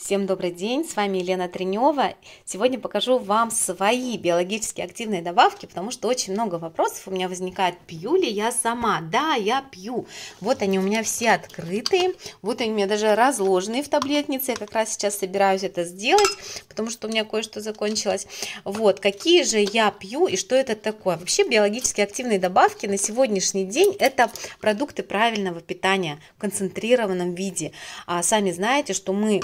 Всем добрый день, с вами Елена Тренева. Сегодня покажу вам свои биологически активные добавки, потому что очень много вопросов у меня возникает, пью ли я сама. Да, я пью. Вот они у меня все открытые, вот они у меня даже разложенные в таблетнице. Я как раз сейчас собираюсь это сделать, потому что у меня кое-что закончилось. Вот, какие же я пью и что это такое? Вообще биологически активные добавки на сегодняшний день это продукты правильного питания в концентрированном виде. А сами знаете, что мы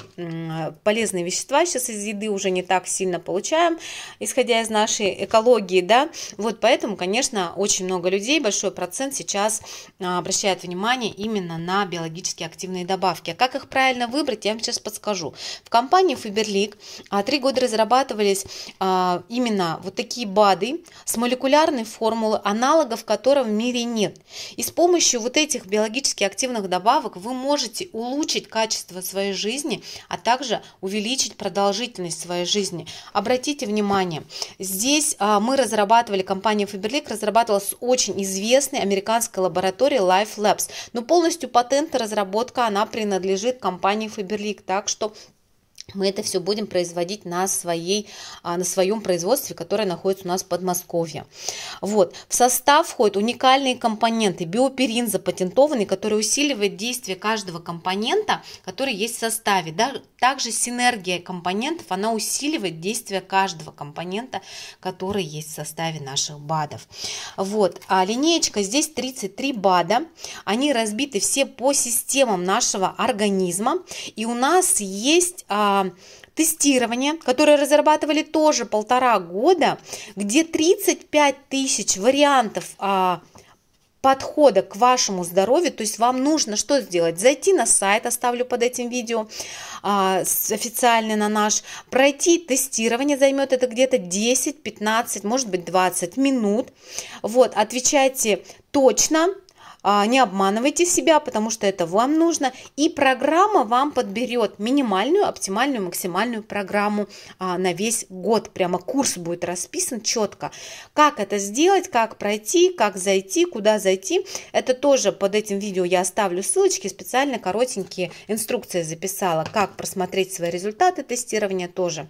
Э, полезные вещества сейчас из еды уже не так сильно получаем, исходя из нашей экологии, да, вот поэтому, конечно, очень много людей, большой процент сейчас э, обращает внимание именно на биологически активные добавки. А как их правильно выбрать, я вам сейчас подскажу. В компании Faberlic а, три года разрабатывались а, именно вот такие БАДы с молекулярной формулы, аналогов которых в мире нет. И с помощью вот этих биологически активных добавок вы можете улучшить качество своей жизни, а также также увеличить продолжительность своей жизни. Обратите внимание, здесь а, мы разрабатывали, компания Faberlic разрабатывала с очень известной американской лабораторией Life Labs, но полностью патент и разработка она принадлежит компании Faberlic, так что мы это все будем производить на, своей, а, на своем производстве, которое находится у нас в Подмосковье. Вот. В состав входят уникальные компоненты, биоперин запатентованный, который усиливает действие каждого компонента, который есть в составе. Да? Также синергия компонентов, она усиливает действие каждого компонента, который есть в составе наших БАДов. Вот. А линеечка здесь 33 БАДа, они разбиты все по системам нашего организма, и у нас есть... А, а, тестирование, которое разрабатывали тоже полтора года, где 35 тысяч вариантов а, подхода к вашему здоровью, то есть вам нужно что сделать? Зайти на сайт, оставлю под этим видео, а, официальный на наш, пройти тестирование, займет это где-то 10, 15, может быть 20 минут. Вот, отвечайте точно, а, не обманывайте себя, потому что это вам нужно. И программа вам подберет минимальную, оптимальную, максимальную программу а, на весь год. Прямо курс будет расписан четко. Как это сделать, как пройти, как зайти, куда зайти. Это тоже под этим видео я оставлю ссылочки. Специально коротенькие инструкции записала, как просмотреть свои результаты тестирования тоже.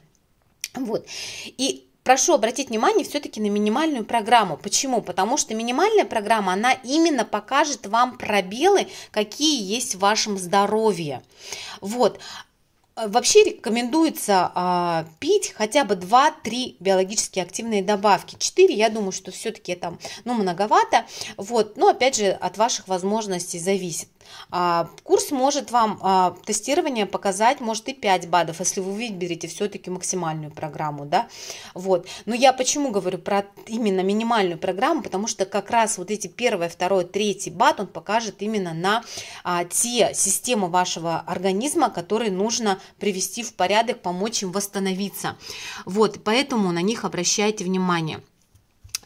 Вот. И прошу обратить внимание все-таки на минимальную программу. Почему? Потому что минимальная программа, она именно покажет вам пробелы, какие есть в вашем здоровье. Вот. Э, вообще рекомендуется э, пить хотя бы 2-3 биологически активные добавки. 4, я думаю, что все-таки там ну, многовато. Вот. Но опять же от ваших возможностей зависит. А, курс может вам, а, тестирование показать, может и 5 БАДов, если вы выберете все-таки максимальную программу, да, вот. Но я почему говорю про именно минимальную программу, потому что как раз вот эти первое, второе, третий БАД, он покажет именно на а, те системы вашего организма, которые нужно привести в порядок, помочь им восстановиться. Вот, поэтому на них обращайте внимание.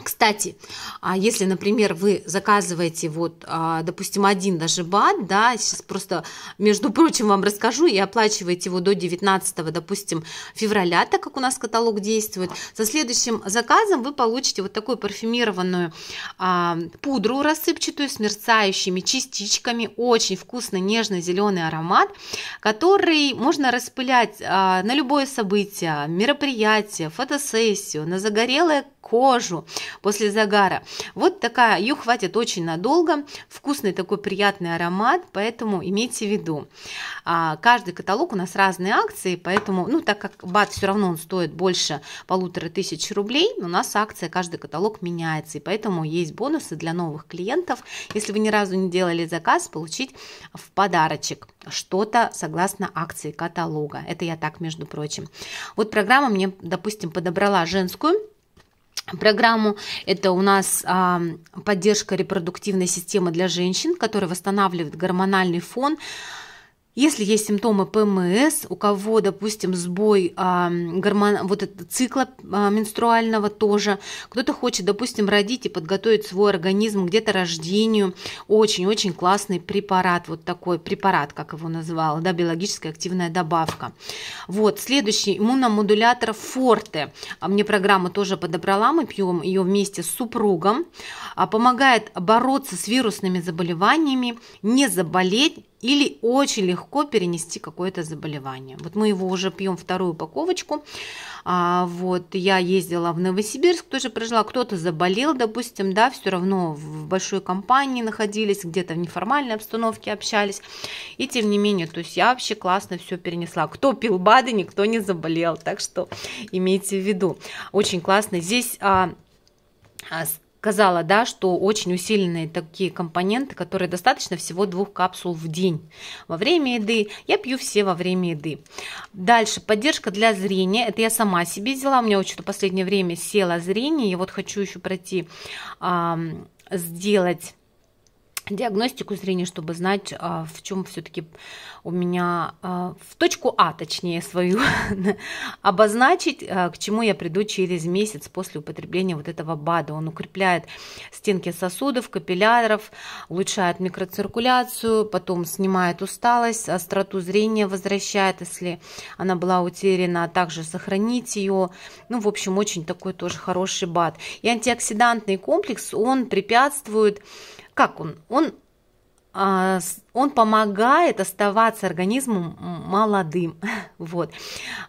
Кстати, а если, например, вы заказываете, вот, а, допустим, один даже бат, да, сейчас просто, между прочим, вам расскажу, и оплачиваете его до 19, допустим, февраля, так как у нас каталог действует, со следующим заказом вы получите вот такую парфюмированную а, пудру рассыпчатую с мерцающими частичками, очень вкусный нежно-зеленый аромат, который можно распылять а, на любое событие, мероприятие, фотосессию, на загорелое кожу, после загара. Вот такая, ее хватит очень надолго, вкусный такой приятный аромат, поэтому имейте в виду. А, каждый каталог у нас разные акции, поэтому, ну так как бат все равно он стоит больше полутора тысяч рублей, у нас акция, каждый каталог меняется, и поэтому есть бонусы для новых клиентов. Если вы ни разу не делали заказ, получить в подарочек что-то согласно акции каталога. Это я так, между прочим. Вот программа мне, допустим, подобрала женскую программу. Это у нас а, поддержка репродуктивной системы для женщин, которая восстанавливает гормональный фон, если есть симптомы ПМС, у кого, допустим, сбой а, гормон, вот этого цикла а, менструального тоже, кто-то хочет, допустим, родить и подготовить свой организм где-то рождению, очень-очень классный препарат, вот такой препарат, как его назвала, да, биологическая активная добавка. Вот, следующий иммуномодулятор Форте. А, мне программа тоже подобрала, мы пьем ее вместе с супругом. А, помогает бороться с вирусными заболеваниями, не заболеть или очень легко перенести какое-то заболевание. Вот мы его уже пьем вторую упаковочку. А, вот я ездила в Новосибирск, тоже прожила, кто-то заболел, допустим, да, все равно в большой компании находились, где-то в неформальной обстановке общались. И тем не менее, то есть я вообще классно все перенесла. Кто пил БАДы, никто не заболел, так что имейте в виду. Очень классно. Здесь а, а сказала, да, что очень усиленные такие компоненты, которые достаточно всего двух капсул в день во время еды. Я пью все во время еды. Дальше, поддержка для зрения. Это я сама себе взяла. У меня очень в последнее время село зрение. Я вот хочу еще пройти, а, сделать диагностику зрения, чтобы знать, а, в чем все-таки у меня а, в точку А, точнее свою, обозначить, а, к чему я приду через месяц после употребления вот этого БАДа. Он укрепляет стенки сосудов, капилляров, улучшает микроциркуляцию, потом снимает усталость, остроту зрения возвращает, если она была утеряна, а также сохранить ее. Ну, в общем, очень такой тоже хороший БАД. И антиоксидантный комплекс, он препятствует как он? Он а, он помогает оставаться организму молодым, вот.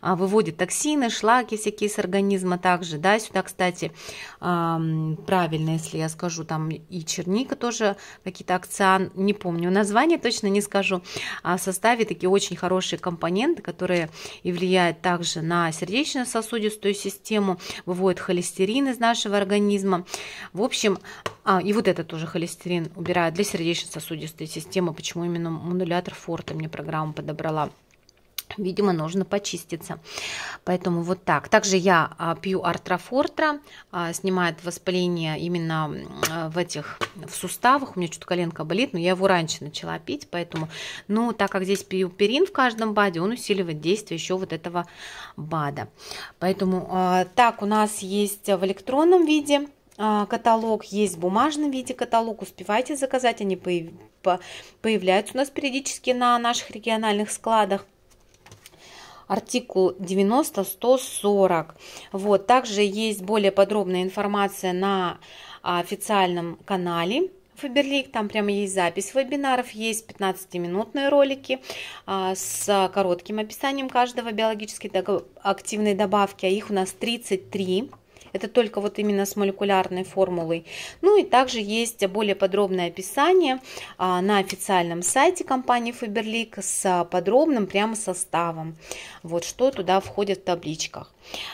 А, выводит токсины, шлаки всякие с организма также, да, сюда, кстати, правильно, если я скажу, там и черника тоже, какие-то акциан, не помню, название точно не скажу, а в составе такие очень хорошие компоненты, которые и влияют также на сердечно-сосудистую систему, выводит холестерин из нашего организма. В общем, а, и вот это тоже холестерин убирает для сердечно-сосудистой системы, почему почему именно модулятор Форта мне программу подобрала. Видимо, нужно почиститься. Поэтому вот так. Также я а, пью артрофортра, а, снимает воспаление именно в этих в суставах. У меня что-то коленка болит, но я его раньше начала пить, поэтому, ну, так как здесь пью перин в каждом баде, он усиливает действие еще вот этого бада. Поэтому а, так у нас есть в электронном виде а, каталог, есть в бумажном виде каталог, успевайте заказать, они появляются у нас периодически на наших региональных складах артикул 90-140. Вот, также есть более подробная информация на а, официальном канале Фаберлик, там прямо есть запись вебинаров, есть 15-минутные ролики а, с коротким описанием каждого биологически активной добавки, а их у нас 33. Это только вот именно с молекулярной формулой. Ну и также есть более подробное описание а, на официальном сайте компании Faberlic с подробным прямо составом. Вот что туда входит в табличках.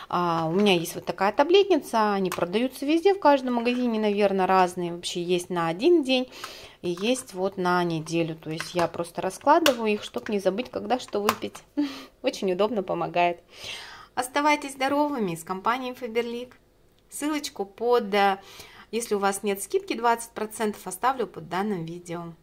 А, у меня есть вот такая таблетница. Они продаются везде, в каждом магазине, наверное, разные. Вообще есть на один день и есть вот на неделю. То есть я просто раскладываю их, чтобы не забыть, когда что выпить. Очень удобно помогает. Оставайтесь здоровыми с компанией Faberlic. Ссылочку под, э, если у вас нет скидки 20%, оставлю под данным видео.